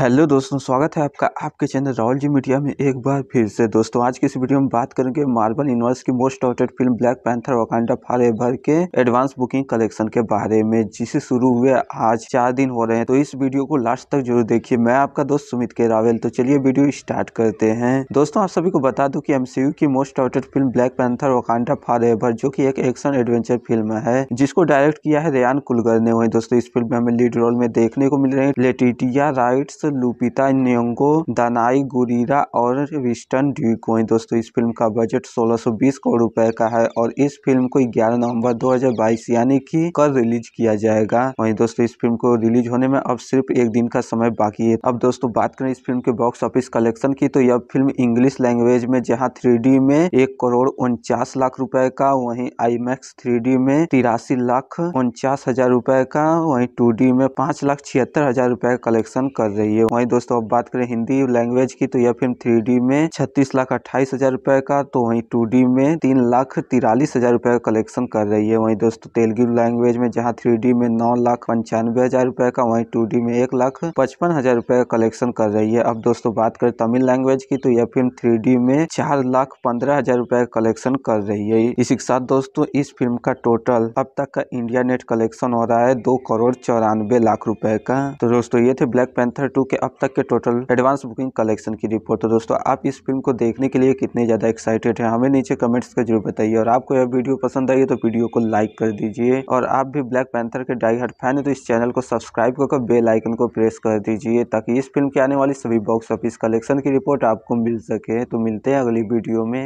hello दोस्तों स्वागत है आपका आपके चैनल राहुल जी मीडिया में एक बार फिर से दोस्तों आज की इस वीडियो में बात करेंगे मार्बल यूनिवर्स की most awaited film Black Panther Wakanda forever के एडवांस बुकिंग कलेक्शन के बारे में जिसे शुरू हुए आज चार दिन हो रहे हैं तो इस वीडियो को लास्ट तक जरूर देखिए मैं आपका दोस्त सुमित के रावल तो चलिए वीडियो स्टार्ट करते हैं दोस्तों आप सभी को बता दू की एमसीयू की most awaited film Black Panther Wakanda forever जो की एक एक्शन एडवेंचर फिल्म है जिसको डायरेक्ट किया है रेयान कुलगर ने वही दोस्तों इस फिल्म में हमें लीड रोल में देखने को मिल रहे हैं लेटिटिया राइट्स लुपिता न्योंगो दानाई गुरीरा और विस्टन ड्यूको हैं दोस्तों इस फिल्म का बजट 1620 करोड़ रुपए का है और इस फिल्म को 11 नवंबर 2022 यानी कि कल रिलीज किया जाएगा वही दोस्तों इस फिल्म को रिलीज होने में अब सिर्फ एक दिन का समय बाकी है अब दोस्तों बात करें इस फिल्म के बॉक्स ऑफिस कलेक्शन की तो यह फिल्म इंग्लिश लैंग्वेज में जहाँ थ्री में एक करोड़ उनचास लाख रूपए का वही आई मैक्स में तिरासी लाख उनचास हजार रूपए का वही टू में पांच लाख छिहत्तर हजार रूपए कलेक्शन कर रही है चाहिए वहीं दोस्तों अब बात करें हिंदी लैंग्वेज की तो यह फिल्म थ्री में छत्तीस लाख अट्ठाईस हजार रुपए का तो वहीं टू में तीन लाख तिरालीस हजार रुपए का कलेक्शन कर रही है वहीं दोस्तों तेलुगु लैंग्वेज में जहाँ थ्री में नौ लाख पंचानवे हजार रुपए का वहीं टू में एक लाख पचपन हजार रुपए का कलेक्शन कर रही है अब दोस्तों बात करें तमिल लैंग्वेज की तो यह फिल्म थ्री में चार लाख पंद्रह हजार रुपए का कलेक्शन कर रही है इसी के साथ दोस्तों इस फिल्म का टोटल अब तक का इंडिया नेट कलेक्शन हो रहा है दो करोड़ चौरानवे लाख रुपए का तो दोस्तों ये थे ब्लैक पैंथर टू के अब तक के टोटल एडवांस बुकिंग कलेक्शन की रिपोर्ट तो दोस्तों आप इस फिल्म को देखने के लिए कितने ज़्यादा एक्साइटेड हैं हमें नीचे कमेंट्स का जरूर बताइए और आपको यह वीडियो पसंद आई तो वीडियो को लाइक कर दीजिए और आप भी ब्लैक पैंथर के डाई हार्ट फैन है तो इस चैनल को सब्सक्राइब करके बेल आइकन को प्रेस कर दीजिए ताकि इस फिल्म के आने वाली सभी बॉक्स ऑफिस कलेक्शन की रिपोर्ट आपको मिल सके तो मिलते हैं अगली वीडियो में